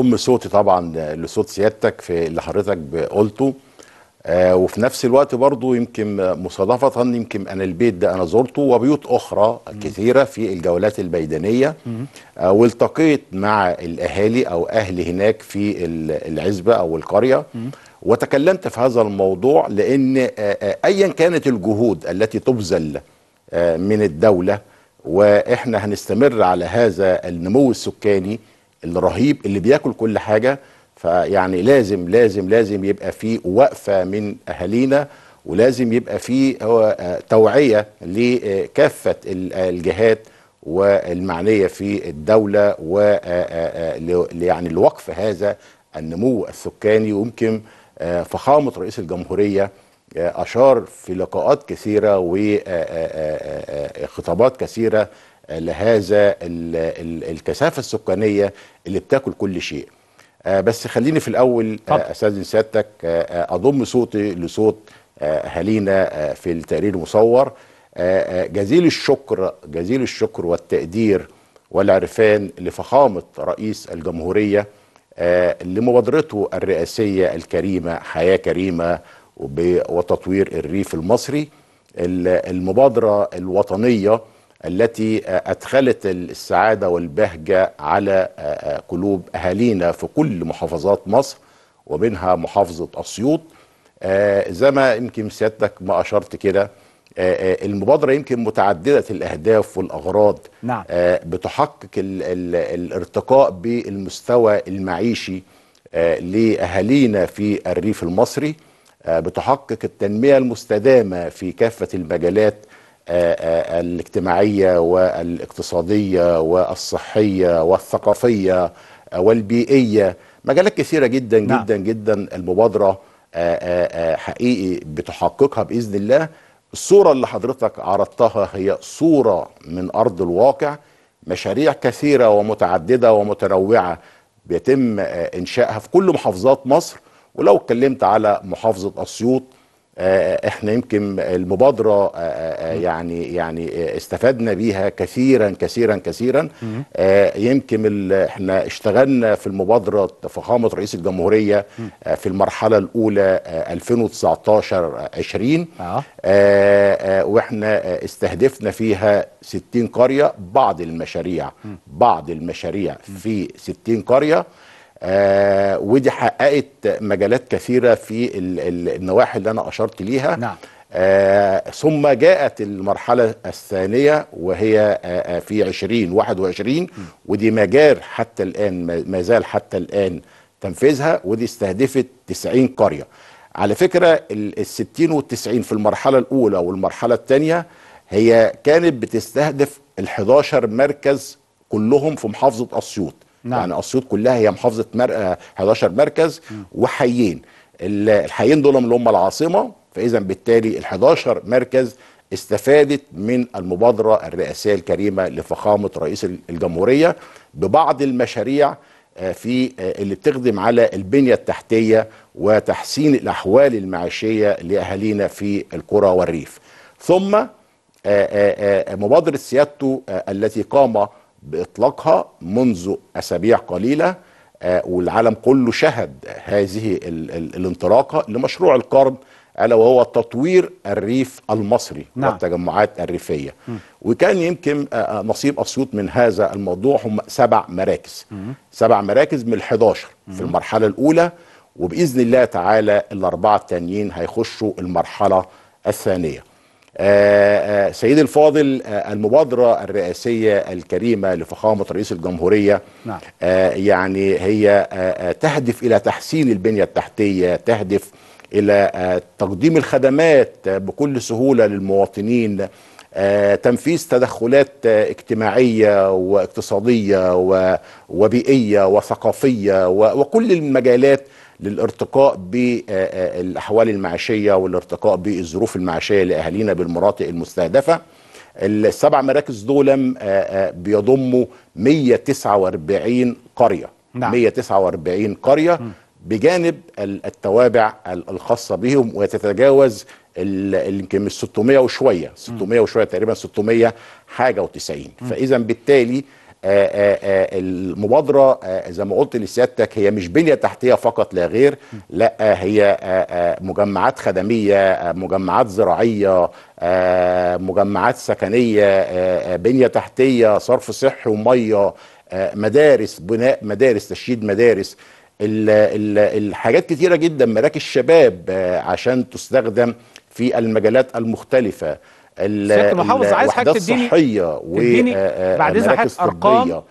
ام صوتي طبعا لصوت سيادتك في اللي حضرتك قلته آه وفي نفس الوقت برضو يمكن مصادفة يمكن أنا البيت ده أنا زرته وبيوت أخرى كثيرة في الجولات الميدانية آه والتقيت مع الأهالي أو أهل هناك في العزبة أو القرية وتكلمت في هذا الموضوع لأن آه, آه، أيا كانت الجهود التي تبذل آه، من الدولة وإحنا هنستمر على هذا النمو السكاني الرهيب اللي بياكل كل حاجه فيعني لازم لازم لازم يبقى في وقفه من اهالينا ولازم يبقى في آه، توعيه لكافه الجهات والمعنيه في الدوله و آه، آه، يعني لوقف هذا النمو السكاني ويمكن فخامه رئيس الجمهوريه اشار في لقاءات كثيره وخطابات كثيره لهذا الكثافه السكانيه اللي بتاكل كل شيء آه، بس خليني في الاول آه، استاذن سيادتك آه، اضم صوتي لصوت اهالينا في التقرير المصور جزيل الشكر جزيل الشكر والتقدير والعرفان لفخامه رئيس الجمهوريه لمبادرته الرئاسيه الكريمه حياه كريمه وتطوير الريف المصري المبادره الوطنيه التي أدخلت السعادة والبهجة على قلوب أهالينا في كل محافظات مصر ومنها محافظة أسيوط زي ما يمكن سيادتك ما أشرت كده المبادرة يمكن متعددة الأهداف والأغراض نعم. آه، بتحقق الـ الـ الارتقاء بالمستوى المعيشي آه، لأهالينا في الريف المصري آه، بتحقق التنمية المستدامة في كافة المجالات آه، آه، الاجتماعيه والاقتصاديه والصحيه والثقافيه آه، والبيئيه مجالات كثيره جدا نعم. جدا جدا المبادره حقيقي بتحققها باذن الله الصوره اللي حضرتك عرضتها هي صوره من ارض الواقع مشاريع كثيره ومتعدده ومتنوعه بيتم انشائها في كل محافظات مصر ولو اتكلمت على محافظه اسيوط آه، احنا يمكن المبادره آه، آه، يعني يعني استفدنا بيها كثيرا كثيرا كثيرا يمكن احنا اشتغلنا في المبادره فخامه رئيس الجمهوريه في المرحله الاولى 2019 20 واحنا استهدفنا فيها 60 قريه بعض المشاريع بعض المشاريع في 60 قريه آه، ودي حققت مجالات كثيره في النواحي اللي انا اشرت ليها نعم. آه، ثم جاءت المرحلة الثانية وهي آه، في 2021 ودي مجال حتى الآن ما زال حتى الآن تنفيذها ودي استهدفت 90 قرية على فكرة ال 60 وال 90 في المرحلة الأولى والمرحلة الثانية هي كانت بتستهدف ال 11 مركز كلهم في محافظة أسيوط نعم. يعني اسيوط كلها هي محافظه مر... 11 آه، مركز وحيين الحيين دول اللي هم العاصمه فاذا بالتالي ال 11 مركز استفادت من المبادره الرئاسيه الكريمه لفخامه رئيس الجمهوريه ببعض المشاريع آه، في آه، اللي بتخدم على البنيه التحتيه وتحسين الاحوال المعيشيه لاهالينا في القرى والريف ثم مبادره سيادته التي قام باطلاقها منذ اسابيع قليله آه، والعالم كله شهد هذه الانطلاقه لمشروع القرن الا وهو تطوير الريف المصري نعم. والتجمعات الريفيه م. وكان يمكن آه، آه، نصيب اسيوط من هذا الموضوع هم سبع مراكز م. سبع مراكز من ال11 في المرحله الاولى وباذن الله تعالى الاربعه التانيين هيخشوا المرحله الثانيه آه، آه، سيدي الفاضل آه، المبادرة الرئاسية الكريمة لفخامة رئيس الجمهورية نعم. يعني هي تهدف إلى تحسين البنية التحتية تهدف إلى تقديم الخدمات بكل سهولة للمواطنين تنفيذ تدخلات اجتماعية واقتصادية وبيئية وثقافية وكل المجالات للارتقاء بالاحوال آه، آه، المعيشيه والارتقاء بالظروف المعيشيه لاهالينا بالمناطق المستهدفه السبع مراكز دول آه، بيضموا 149 قريه نعم. 149 قريه م. بجانب التوابع الخاصه بهم وتتجاوز يمكن من 600 وشويه 600 وشويه تقريبا 600 حاجه و90 فاذا بالتالي آه، آه، آه، المبادره زي ما قلت لسيادتك هي مش بنيه تحتيه فقط لا غير لا هي مجمعات خدميه مجمعات زراعيه مجمعات سكنيه بنيه تحتيه صرف صحي وميه مدارس بناء مدارس تشييد مدارس الحاجات كتيره جدا مراكز شباب عشان تستخدم في المجالات المختلفه سياده المحافظ عايز حضرتك تديني الصحيه تديني آه، آه، بعد اذنك ارقام